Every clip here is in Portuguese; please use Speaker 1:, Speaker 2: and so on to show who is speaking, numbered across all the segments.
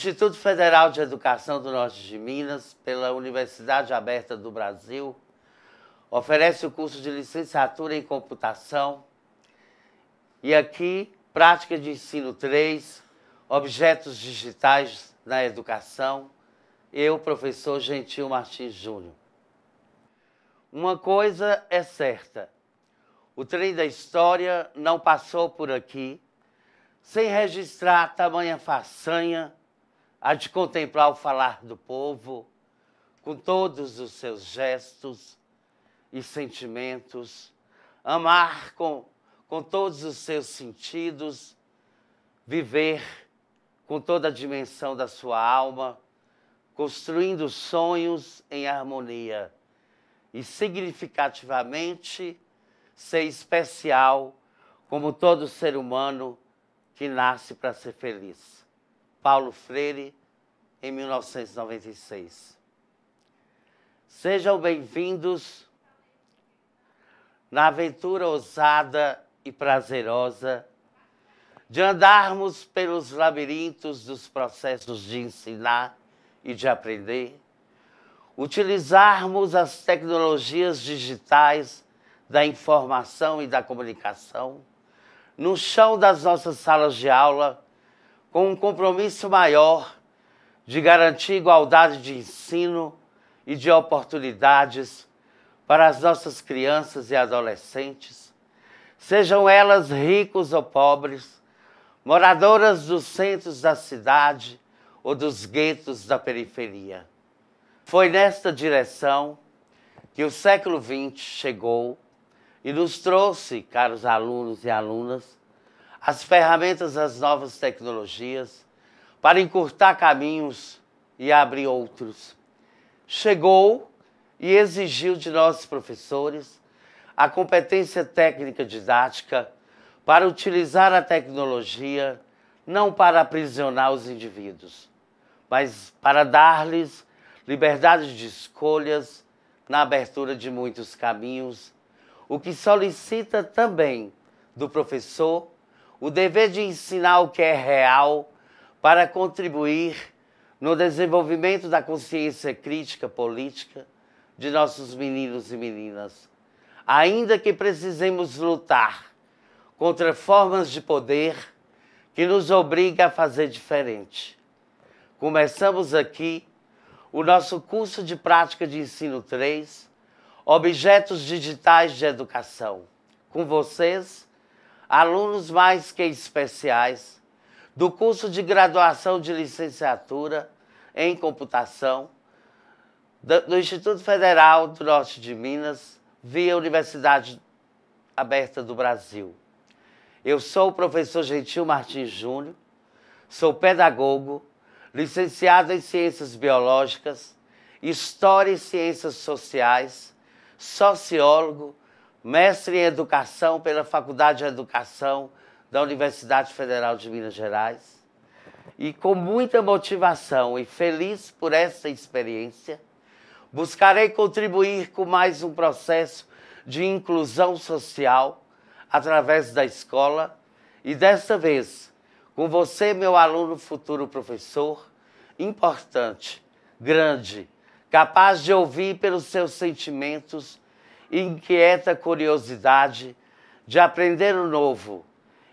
Speaker 1: Instituto Federal de Educação do Norte de Minas, pela Universidade Aberta do Brasil, oferece o curso de licenciatura em computação e aqui prática de ensino 3, objetos digitais na educação, eu, professor Gentil Martins Júnior. Uma coisa é certa, o trem da história não passou por aqui sem registrar tamanha façanha a de contemplar o falar do povo, com todos os seus gestos e sentimentos, amar com, com todos os seus sentidos, viver com toda a dimensão da sua alma, construindo sonhos em harmonia e significativamente ser especial como todo ser humano que nasce para ser feliz. Paulo Freire, em 1996. Sejam bem-vindos na aventura ousada e prazerosa de andarmos pelos labirintos dos processos de ensinar e de aprender, utilizarmos as tecnologias digitais da informação e da comunicação no chão das nossas salas de aula com um compromisso maior de garantir igualdade de ensino e de oportunidades para as nossas crianças e adolescentes, sejam elas ricos ou pobres, moradoras dos centros da cidade ou dos guetos da periferia. Foi nesta direção que o século XX chegou e nos trouxe, caros alunos e alunas, as ferramentas das novas tecnologias para encurtar caminhos e abrir outros. Chegou e exigiu de nossos professores a competência técnica didática para utilizar a tecnologia não para aprisionar os indivíduos, mas para dar-lhes liberdade de escolhas na abertura de muitos caminhos, o que solicita também do professor o dever de ensinar o que é real para contribuir no desenvolvimento da consciência crítica política de nossos meninos e meninas. Ainda que precisemos lutar contra formas de poder que nos obriga a fazer diferente. Começamos aqui o nosso curso de prática de ensino 3, Objetos Digitais de Educação. Com vocês, alunos mais que especiais do curso de graduação de licenciatura em computação do Instituto Federal do Norte de Minas, via Universidade Aberta do Brasil. Eu sou o professor Gentil Martins Júnior, sou pedagogo, licenciado em Ciências Biológicas, História e Ciências Sociais, sociólogo mestre em Educação pela Faculdade de Educação da Universidade Federal de Minas Gerais. E com muita motivação e feliz por essa experiência, buscarei contribuir com mais um processo de inclusão social através da escola e desta vez com você, meu aluno futuro professor, importante, grande, capaz de ouvir pelos seus sentimentos inquieta curiosidade de aprender o novo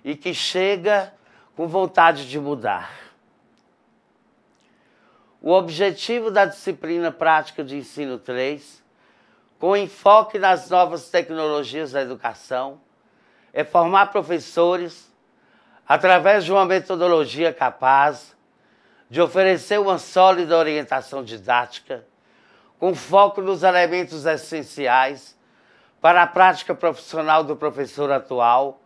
Speaker 1: e que chega com vontade de mudar. O objetivo da disciplina prática de ensino 3, com enfoque nas novas tecnologias da educação, é formar professores através de uma metodologia capaz de oferecer uma sólida orientação didática, com foco nos elementos essenciais para a prática profissional do professor atual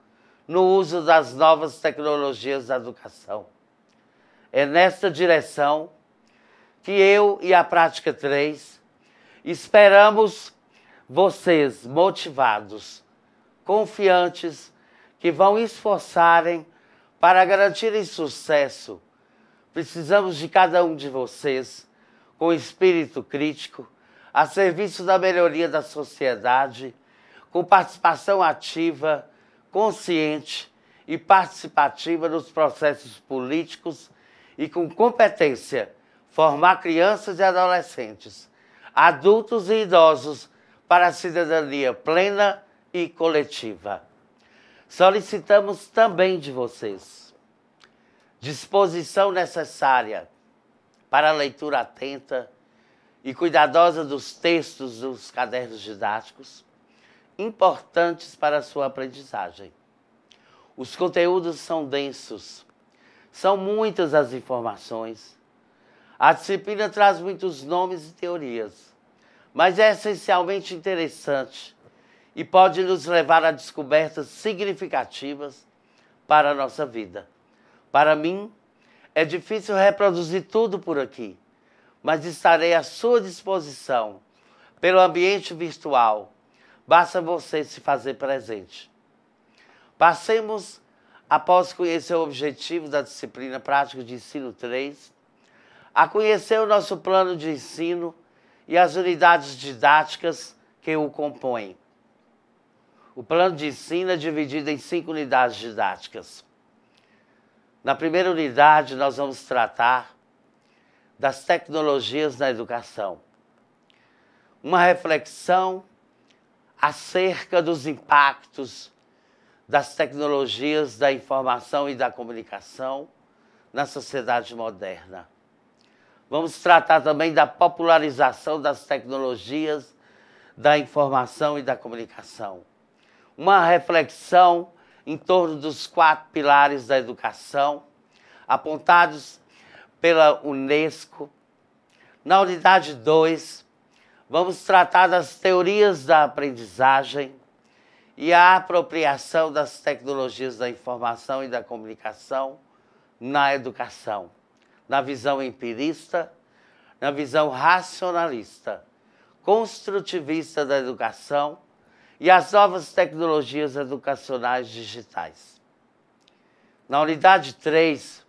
Speaker 1: no uso das novas tecnologias da educação. É nesta direção que eu e a Prática 3 esperamos vocês motivados, confiantes, que vão esforçarem para garantirem sucesso. Precisamos de cada um de vocês com espírito crítico a serviço da melhoria da sociedade com participação ativa, consciente e participativa nos processos políticos e com competência formar crianças e adolescentes, adultos e idosos para a cidadania plena e coletiva. Solicitamos também de vocês disposição necessária para a leitura atenta e cuidadosa dos textos dos cadernos didáticos importantes para a sua aprendizagem. Os conteúdos são densos, são muitas as informações. A disciplina traz muitos nomes e teorias, mas é essencialmente interessante e pode nos levar a descobertas significativas para a nossa vida. Para mim, é difícil reproduzir tudo por aqui, mas estarei à sua disposição pelo ambiente virtual Basta você se fazer presente. Passemos, após conhecer o objetivo da disciplina prática de ensino 3, a conhecer o nosso plano de ensino e as unidades didáticas que o compõem. O plano de ensino é dividido em cinco unidades didáticas. Na primeira unidade, nós vamos tratar das tecnologias na educação. Uma reflexão acerca dos impactos das tecnologias da informação e da comunicação na sociedade moderna. Vamos tratar também da popularização das tecnologias da informação e da comunicação. Uma reflexão em torno dos quatro pilares da educação, apontados pela Unesco. Na unidade 2, Vamos tratar das teorias da aprendizagem e a apropriação das tecnologias da informação e da comunicação na educação, na visão empirista, na visão racionalista, construtivista da educação e as novas tecnologias educacionais digitais. Na unidade 3,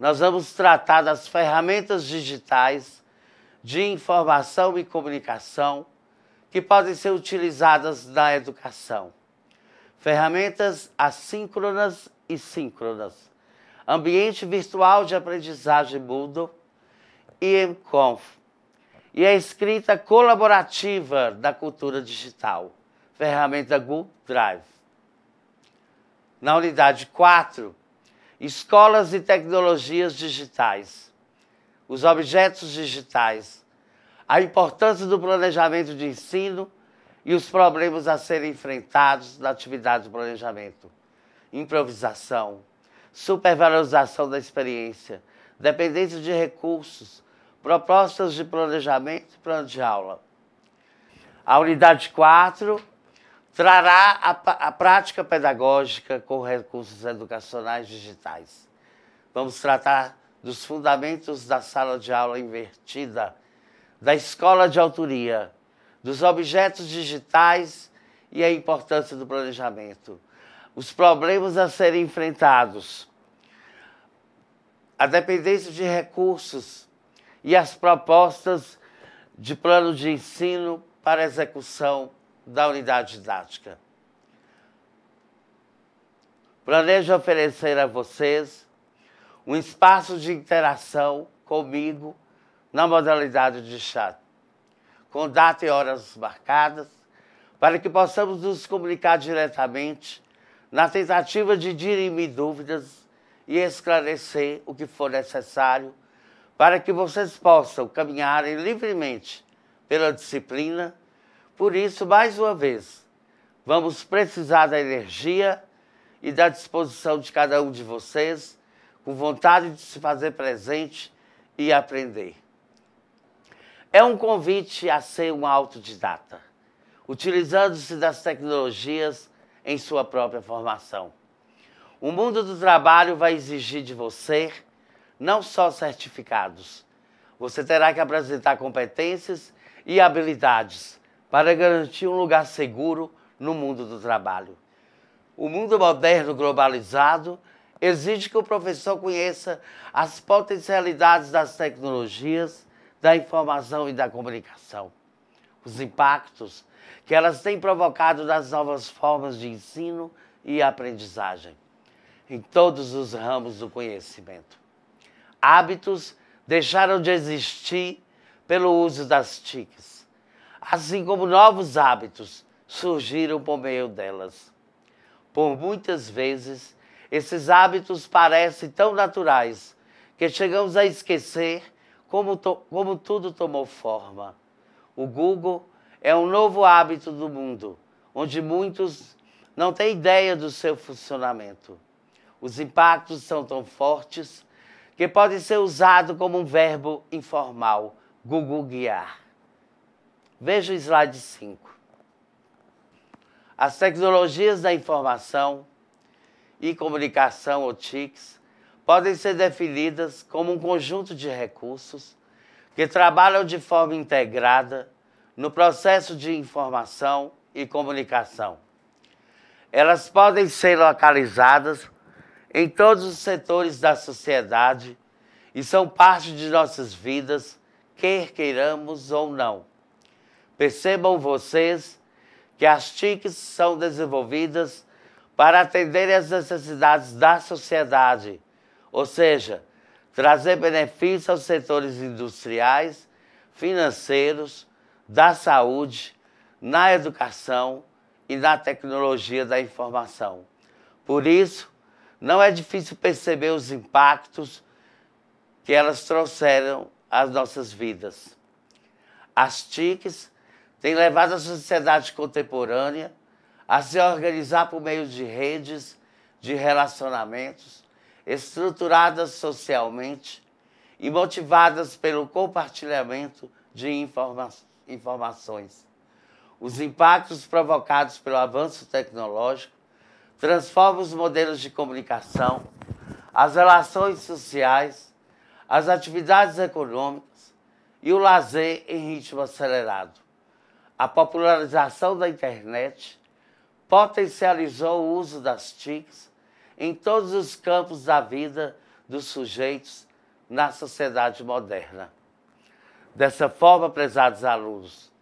Speaker 1: nós vamos tratar das ferramentas digitais de informação e comunicação que podem ser utilizadas na educação. Ferramentas assíncronas e síncronas. Ambiente virtual de aprendizagem Moodle e MConf. E a escrita colaborativa da cultura digital. Ferramenta Google Drive. Na unidade 4, Escolas e Tecnologias Digitais os objetos digitais, a importância do planejamento de ensino e os problemas a serem enfrentados na atividade de planejamento. Improvisação, supervalorização da experiência, dependência de recursos, propostas de planejamento e plano de aula. A unidade 4 trará a, a, prática pedagógica com recursos educacionais digitais. Vamos tratar dos fundamentos da sala de aula invertida, da escola de autoria, dos objetos digitais e a importância do planejamento. Os problemas a serem enfrentados, a dependência de recursos e as propostas de plano de ensino para execução da unidade didática. Planejo oferecer a vocês um espaço de interação comigo na modalidade de chat, com data e horas marcadas, para que possamos nos comunicar diretamente na tentativa de dirimir dúvidas e esclarecer o que for necessário para que vocês possam caminhar livremente pela disciplina. Por isso, mais uma vez, vamos precisar da energia e da disposição de cada um de vocês com vontade de se fazer presente e aprender. É um convite a ser um autodidata, utilizando-se das tecnologias em sua própria formação. O mundo do trabalho vai exigir de você não só certificados, você terá que apresentar competências e habilidades para garantir um lugar seguro no mundo do trabalho. O mundo moderno globalizado exige que o professor conheça as potencialidades das tecnologias, da informação e da comunicação, os impactos que elas têm provocado nas novas formas de ensino e aprendizagem, em todos os ramos do conhecimento. Hábitos deixaram de existir pelo uso das TICs, assim como novos hábitos surgiram por meio delas. Por muitas vezes, esses hábitos parecem tão naturais que chegamos a esquecer como, to, como tudo tomou forma. O Google é um novo hábito do mundo, onde muitos não têm ideia do seu funcionamento. Os impactos são tão fortes que pode ser usado como um verbo informal, Google guiar. Veja o slide 5. As tecnologias da informação e comunicação, ou TICs, podem ser definidas como um conjunto de recursos que trabalham de forma integrada no processo de informação e comunicação. Elas podem ser localizadas em todos os setores da sociedade e são parte de nossas vidas, quer queiramos ou não. Percebam vocês que as TICs são desenvolvidas para atender às necessidades da sociedade, ou seja, trazer benefícios aos setores industriais, financeiros, da saúde, na educação e na tecnologia da informação. Por isso, não é difícil perceber os impactos que elas trouxeram às nossas vidas. As TICs têm levado a sociedade contemporânea a se organizar por meio de redes de relacionamentos estruturadas socialmente e motivadas pelo compartilhamento de informa informações. Os impactos provocados pelo avanço tecnológico transformam os modelos de comunicação, as relações sociais, as atividades econômicas e o lazer em ritmo acelerado. A popularização da internet potencializou o uso das TICs em todos os campos da vida dos sujeitos na sociedade moderna. Dessa forma, prezados alunos,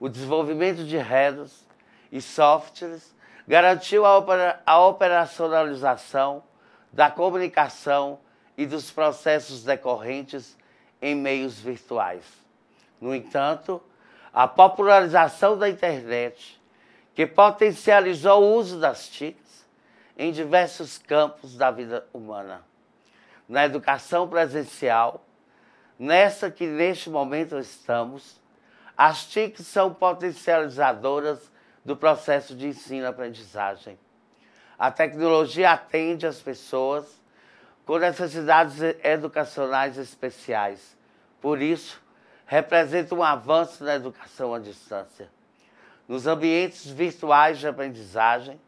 Speaker 1: o desenvolvimento de redes e softwares garantiu a operacionalização da comunicação e dos processos decorrentes em meios virtuais. No entanto, a popularização da internet que potencializou o uso das TICs em diversos campos da vida humana. Na educação presencial, nessa que neste momento estamos, as TICs são potencializadoras do processo de ensino-aprendizagem. A tecnologia atende as pessoas com necessidades educacionais especiais. Por isso, representa um avanço na educação à distância nos ambientes virtuais de aprendizagem,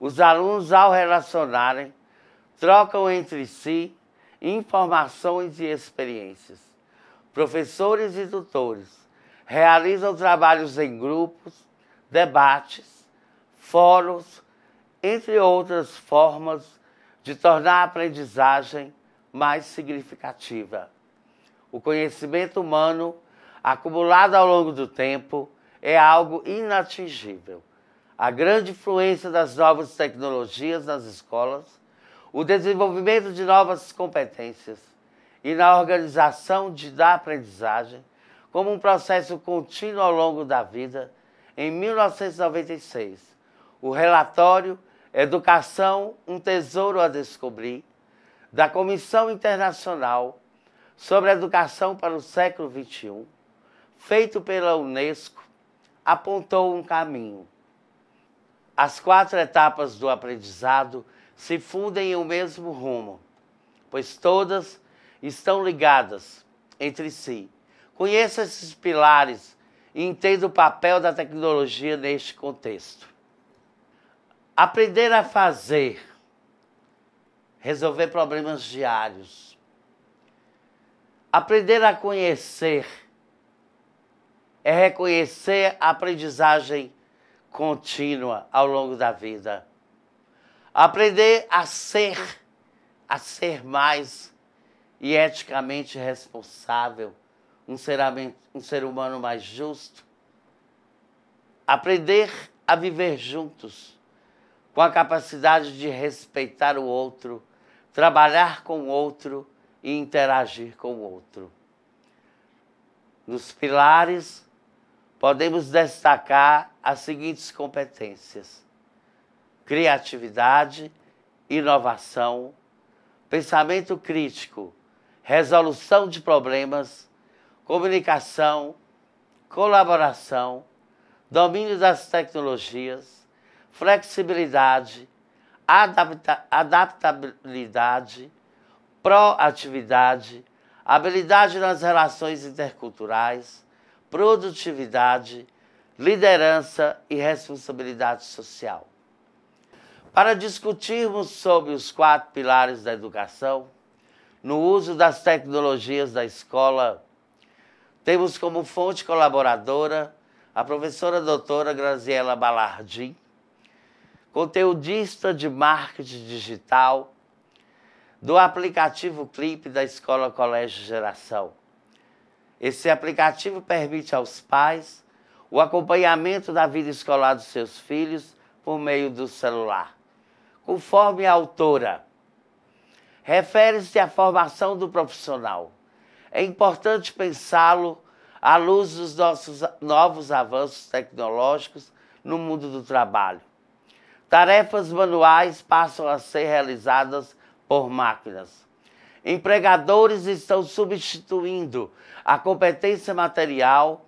Speaker 1: os alunos, ao relacionarem, trocam entre si informações e experiências. Professores e tutores realizam trabalhos em grupos, debates, fóruns, entre outras formas de tornar a aprendizagem mais significativa. O conhecimento humano, acumulado ao longo do tempo, é algo inatingível. A grande influência das novas tecnologias nas escolas, o desenvolvimento de novas competências e na organização de, da aprendizagem como um processo contínuo ao longo da vida, em 1996, o relatório Educação, um tesouro a descobrir, da Comissão Internacional sobre a Educação para o Século XXI, feito pela Unesco apontou um caminho. As quatro etapas do aprendizado se fundem em um mesmo rumo, pois todas estão ligadas entre si. Conheça esses pilares e entenda o papel da tecnologia neste contexto. Aprender a fazer, resolver problemas diários, aprender a conhecer, é reconhecer a aprendizagem contínua ao longo da vida. Aprender a ser, a ser mais e eticamente responsável, um ser, um ser humano mais justo. Aprender a viver juntos, com a capacidade de respeitar o outro, trabalhar com o outro e interagir com o outro. Nos pilares podemos destacar as seguintes competências: criatividade, inovação, pensamento crítico, resolução de problemas, comunicação, colaboração, domínio das tecnologias, flexibilidade, adapta adaptabilidade, proatividade, habilidade nas relações interculturais produtividade, liderança e responsabilidade social. Para discutirmos sobre os quatro pilares da educação, no uso das tecnologias da escola, temos como fonte colaboradora a professora doutora Graziela Balardim, conteudista de marketing digital do aplicativo Clipe da Escola Colégio Geração. Esse aplicativo permite aos pais o acompanhamento da vida escolar dos seus filhos por meio do celular. Conforme a autora, refere-se à formação do profissional. É importante pensá-lo à luz dos nossos novos avanços tecnológicos no mundo do trabalho. Tarefas manuais passam a ser realizadas por máquinas. Empregadores estão substituindo a competência material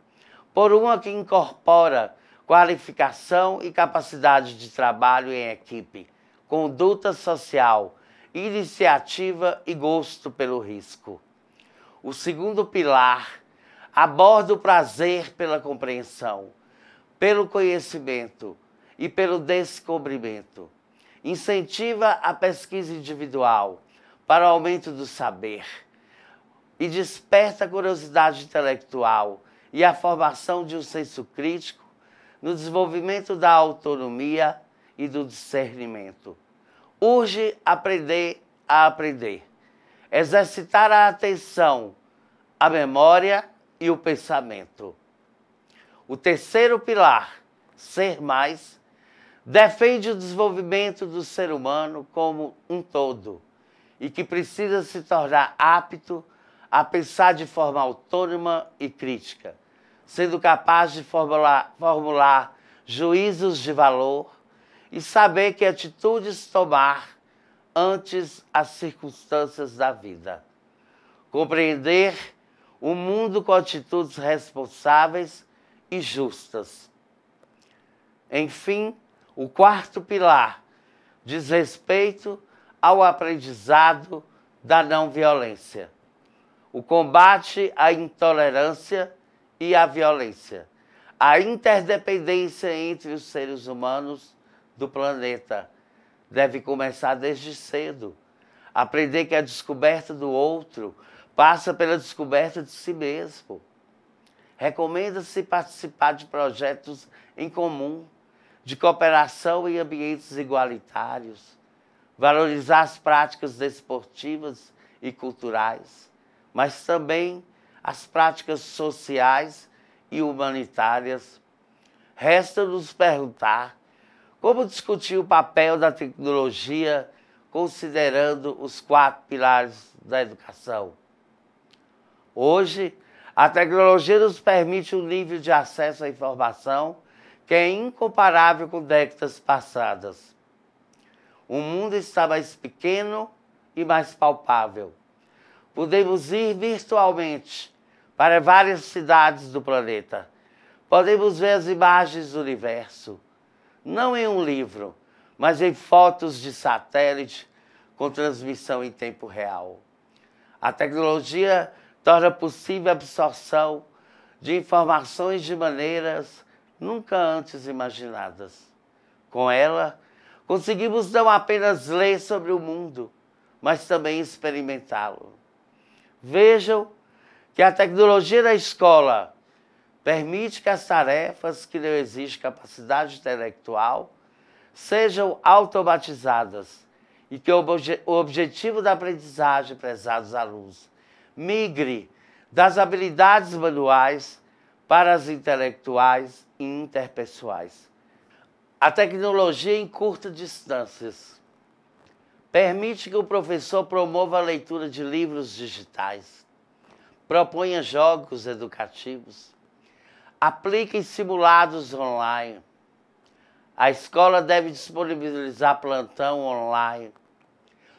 Speaker 1: por uma que incorpora qualificação e capacidade de trabalho em equipe, conduta social, iniciativa e gosto pelo risco. O segundo pilar aborda o prazer pela compreensão, pelo conhecimento e pelo descobrimento. Incentiva a pesquisa individual, para o aumento do saber e desperta a curiosidade intelectual e a formação de um senso crítico no desenvolvimento da autonomia e do discernimento. Urge aprender a aprender, exercitar a atenção, a memória e o pensamento. O terceiro pilar, ser mais, defende o desenvolvimento do ser humano como um todo e que precisa se tornar apto a pensar de forma autônoma e crítica, sendo capaz de formular, formular juízos de valor e saber que atitudes tomar antes as circunstâncias da vida. Compreender o mundo com atitudes responsáveis e justas. Enfim, o quarto pilar diz respeito ao aprendizado da não violência, o combate à intolerância e à violência, a interdependência entre os seres humanos do planeta. Deve começar desde cedo. Aprender que a descoberta do outro passa pela descoberta de si mesmo. Recomenda-se participar de projetos em comum, de cooperação em ambientes igualitários valorizar as práticas esportivas e culturais, mas também as práticas sociais e humanitárias. Resta nos perguntar como discutir o papel da tecnologia considerando os quatro pilares da educação. Hoje, a tecnologia nos permite um nível de acesso à informação que é incomparável com décadas passadas. O mundo está mais pequeno e mais palpável. Podemos ir virtualmente para várias cidades do planeta. Podemos ver as imagens do universo, não em um livro, mas em fotos de satélite com transmissão em tempo real. A tecnologia torna possível a absorção de informações de maneiras nunca antes imaginadas. Com ela, conseguimos não apenas ler sobre o mundo, mas também experimentá-lo. Vejam que a tecnologia da escola permite que as tarefas que não exigem capacidade intelectual sejam automatizadas e que o objetivo da aprendizagem, prezados alunos, migre das habilidades manuais para as intelectuais e interpessoais. A tecnologia em curtas distâncias permite que o professor promova a leitura de livros digitais, proponha jogos educativos, aplique simulados online. A escola deve disponibilizar plantão online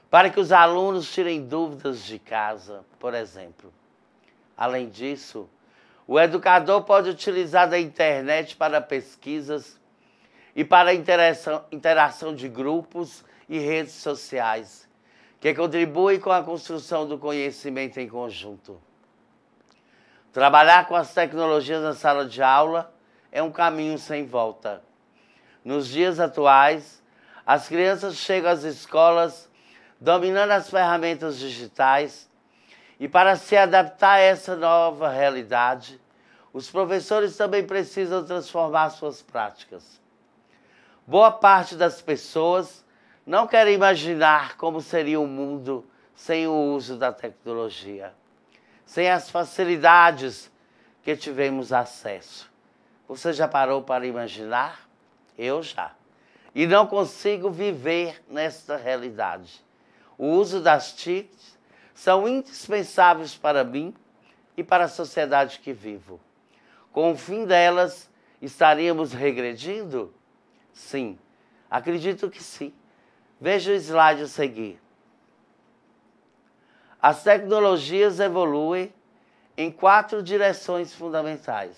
Speaker 1: para que os alunos tirem dúvidas de casa, por exemplo. Além disso, o educador pode utilizar a internet para pesquisas e para a interação, interação de grupos e redes sociais, que contribuem com a construção do conhecimento em conjunto. Trabalhar com as tecnologias na sala de aula é um caminho sem volta. Nos dias atuais, as crianças chegam às escolas dominando as ferramentas digitais e para se adaptar a essa nova realidade, os professores também precisam transformar suas práticas. Boa parte das pessoas não querem imaginar como seria o um mundo sem o uso da tecnologia, sem as facilidades que tivemos acesso. Você já parou para imaginar? Eu já. E não consigo viver nesta realidade. O uso das TICs são indispensáveis para mim e para a sociedade que vivo. Com o fim delas, estaríamos regredindo? Sim. Acredito que sim. Veja o slide a seguir. As tecnologias evoluem em quatro direções fundamentais.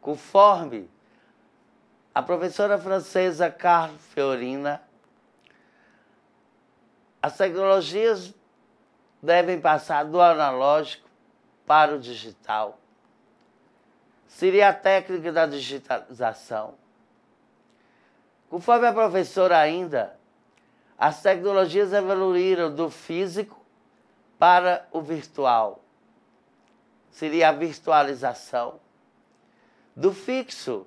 Speaker 1: Conforme a professora francesa Carla Fiorina, as tecnologias devem passar do analógico para o digital seria a técnica da digitalização. Conforme a professora ainda, as tecnologias evoluíram do físico para o virtual. Seria a virtualização. Do fixo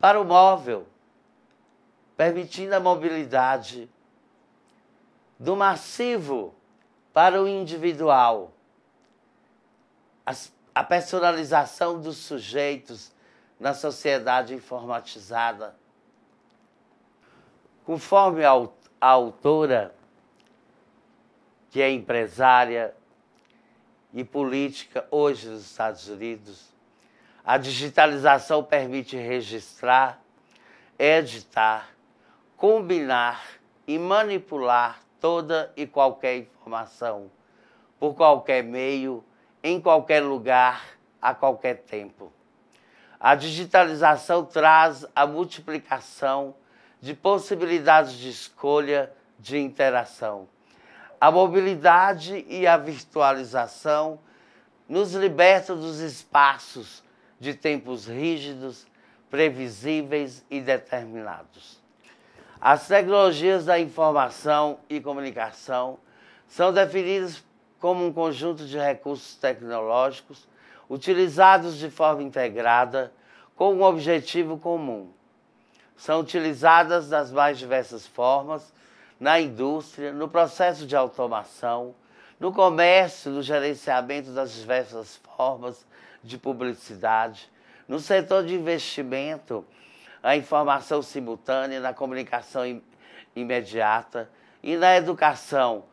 Speaker 1: para o móvel, permitindo a mobilidade. Do massivo para o individual. As a personalização dos sujeitos na sociedade informatizada. Conforme a, a autora, que é empresária e política hoje nos Estados Unidos, a digitalização permite registrar, editar, combinar e manipular toda e qualquer informação por qualquer meio em qualquer lugar, a qualquer tempo. A digitalização traz a multiplicação de possibilidades de escolha, de interação. A mobilidade e a virtualização nos libertam dos espaços de tempos rígidos, previsíveis e determinados. As tecnologias da informação e comunicação são definidas como um conjunto de recursos tecnológicos utilizados de forma integrada com um objetivo comum. São utilizadas das mais diversas formas na indústria, no processo de automação, no comércio, no gerenciamento das diversas formas de publicidade, no setor de investimento, a informação simultânea, na comunicação imediata e na educação,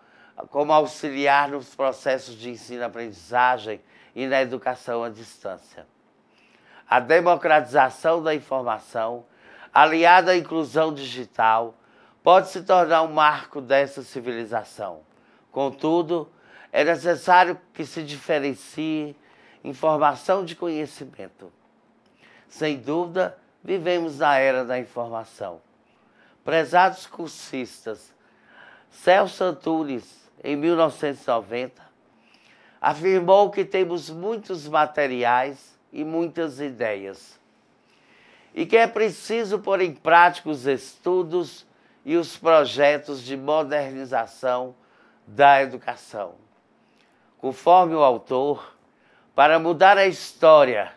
Speaker 1: como auxiliar nos processos de ensino-aprendizagem e na educação à distância. A democratização da informação, aliada à inclusão digital, pode se tornar um marco dessa civilização. Contudo, é necessário que se diferencie informação de conhecimento. Sem dúvida, vivemos na era da informação. Prezados cursistas, Celso Antunes, em 1990, afirmou que temos muitos materiais e muitas ideias, e que é preciso pôr em prática os estudos e os projetos de modernização da educação. Conforme o autor, para mudar a história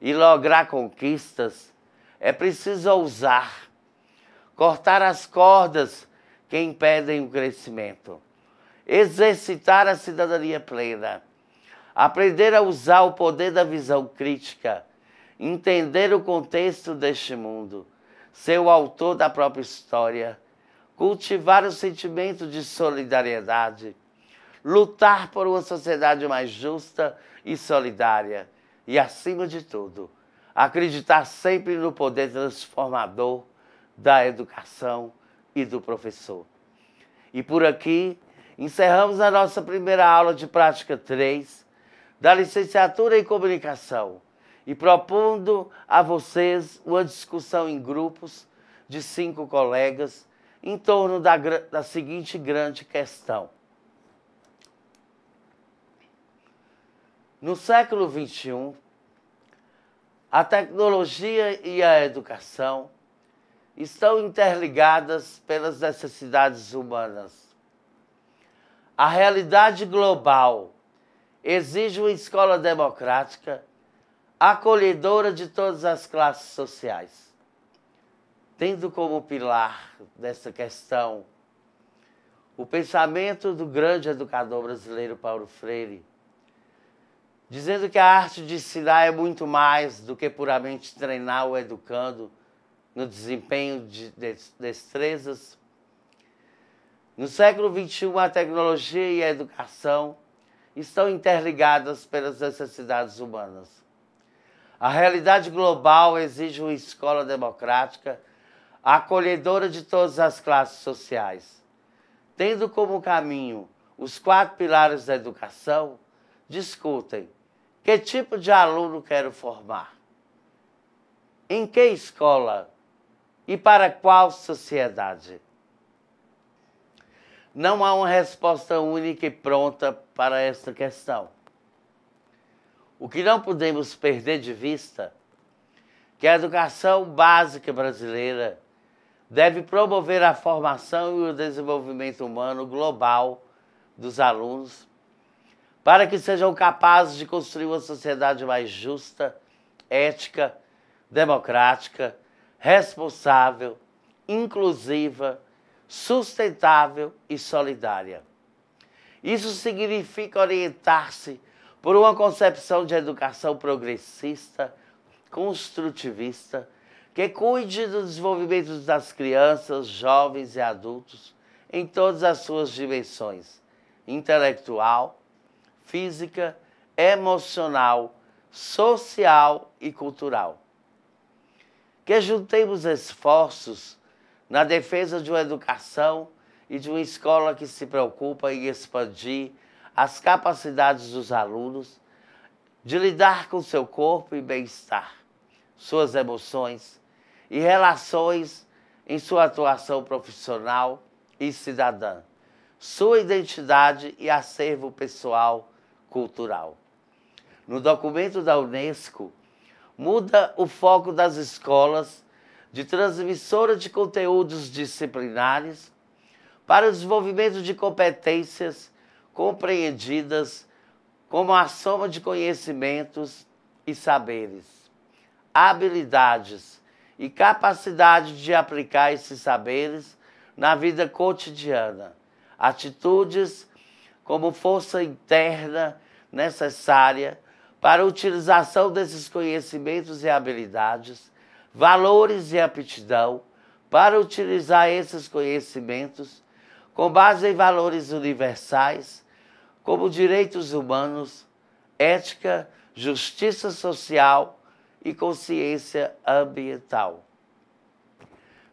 Speaker 1: e lograr conquistas, é preciso ousar, cortar as cordas que impedem o crescimento. Exercitar a cidadania plena. Aprender a usar o poder da visão crítica. Entender o contexto deste mundo. Ser o autor da própria história. Cultivar o sentimento de solidariedade. Lutar por uma sociedade mais justa e solidária. E, acima de tudo, acreditar sempre no poder transformador da educação e do professor. E por aqui encerramos a nossa primeira aula de prática 3 da licenciatura em comunicação e propondo a vocês uma discussão em grupos de cinco colegas em torno da, da seguinte grande questão. No século XXI, a tecnologia e a educação estão interligadas pelas necessidades humanas. A realidade global exige uma escola democrática, acolhedora de todas as classes sociais, tendo como pilar dessa questão o pensamento do grande educador brasileiro Paulo Freire, dizendo que a arte de ensinar é muito mais do que puramente treinar o educando no desempenho de destrezas. No século XXI, a tecnologia e a educação estão interligadas pelas necessidades humanas. A realidade global exige uma escola democrática acolhedora de todas as classes sociais, tendo como caminho os quatro pilares da educação, discutem que tipo de aluno quero formar, em que escola e para qual sociedade? Não há uma resposta única e pronta para esta questão. O que não podemos perder de vista é que a educação básica brasileira deve promover a formação e o desenvolvimento humano global dos alunos para que sejam capazes de construir uma sociedade mais justa, ética, democrática responsável, inclusiva, sustentável e solidária. Isso significa orientar-se por uma concepção de educação progressista, construtivista, que cuide do desenvolvimento das crianças, jovens e adultos em todas as suas dimensões intelectual, física, emocional, social e cultural que juntemos esforços na defesa de uma educação e de uma escola que se preocupa em expandir as capacidades dos alunos de lidar com seu corpo e bem-estar, suas emoções e relações em sua atuação profissional e cidadã, sua identidade e acervo pessoal cultural. No documento da Unesco, muda o foco das escolas de transmissora de conteúdos disciplinares para o desenvolvimento de competências compreendidas como a soma de conhecimentos e saberes, habilidades e capacidade de aplicar esses saberes na vida cotidiana, atitudes como força interna necessária para a utilização desses conhecimentos e habilidades, valores e aptidão, para utilizar esses conhecimentos com base em valores universais, como direitos humanos, ética, justiça social e consciência ambiental.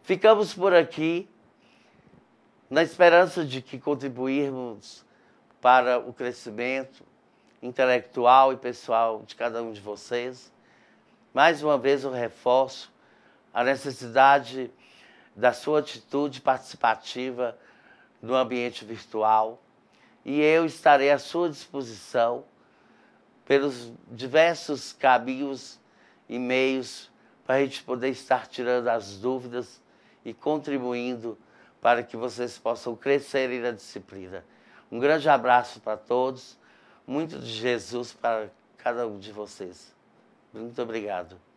Speaker 1: Ficamos por aqui, na esperança de que contribuirmos para o crescimento, intelectual e pessoal de cada um de vocês. Mais uma vez eu reforço a necessidade da sua atitude participativa no ambiente virtual e eu estarei à sua disposição pelos diversos caminhos e meios para a gente poder estar tirando as dúvidas e contribuindo para que vocês possam ir na disciplina. Um grande abraço para todos muito de Jesus para cada um de vocês. Muito obrigado.